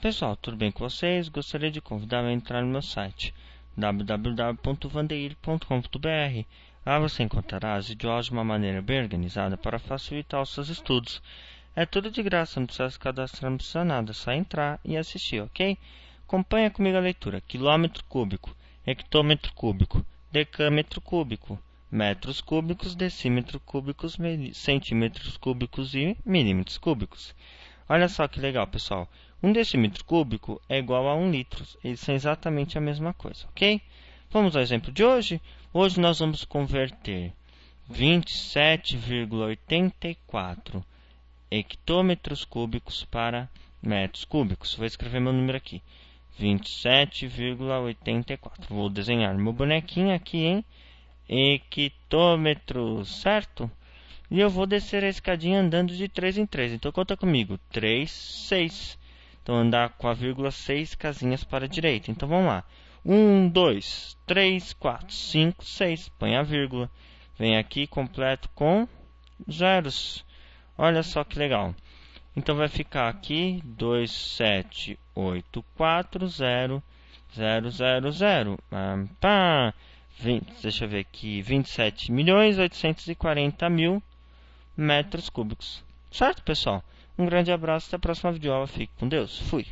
Pessoal, tudo bem com vocês? Gostaria de convidar a entrar no meu site www.vandeir.com.br. Lá você encontrará as idiomas de uma maneira bem organizada para facilitar os seus estudos. É tudo de graça, não precisa se cadastrar, não precisa nada, é só entrar e assistir, ok? Acompanhe comigo a leitura. Quilômetro cúbico, hectômetro cúbico, decâmetro cúbico, metros cúbicos, decímetro cúbicos, centímetros cúbicos e milímetros cúbicos. Olha só que legal, pessoal. Um decímetro cúbico é igual a um litro. Eles são exatamente a mesma coisa, ok? Vamos ao exemplo de hoje? Hoje nós vamos converter 27,84 hectômetros cúbicos para metros cúbicos. Vou escrever meu número aqui. 27,84. Vou desenhar meu bonequinho aqui em hectômetros, certo? E eu vou descer a escadinha andando de 3 em 3. Então conta comigo. 3, 6. Então andar com a vírgula 6 casinhas para a direita. Então vamos lá. 1, 2, 3, 4, 5, 6. Põe a vírgula. Vem aqui completo com zeros. Olha só que legal. Então vai ficar aqui 2, 7, 8, 4, 0, 0, 0, 0. Ah, pá. 20, deixa eu ver aqui, 27 milhões 840 mil metros cúbicos. Certo, pessoal? Um grande abraço, até a próxima videoaula. Fique com Deus. Fui.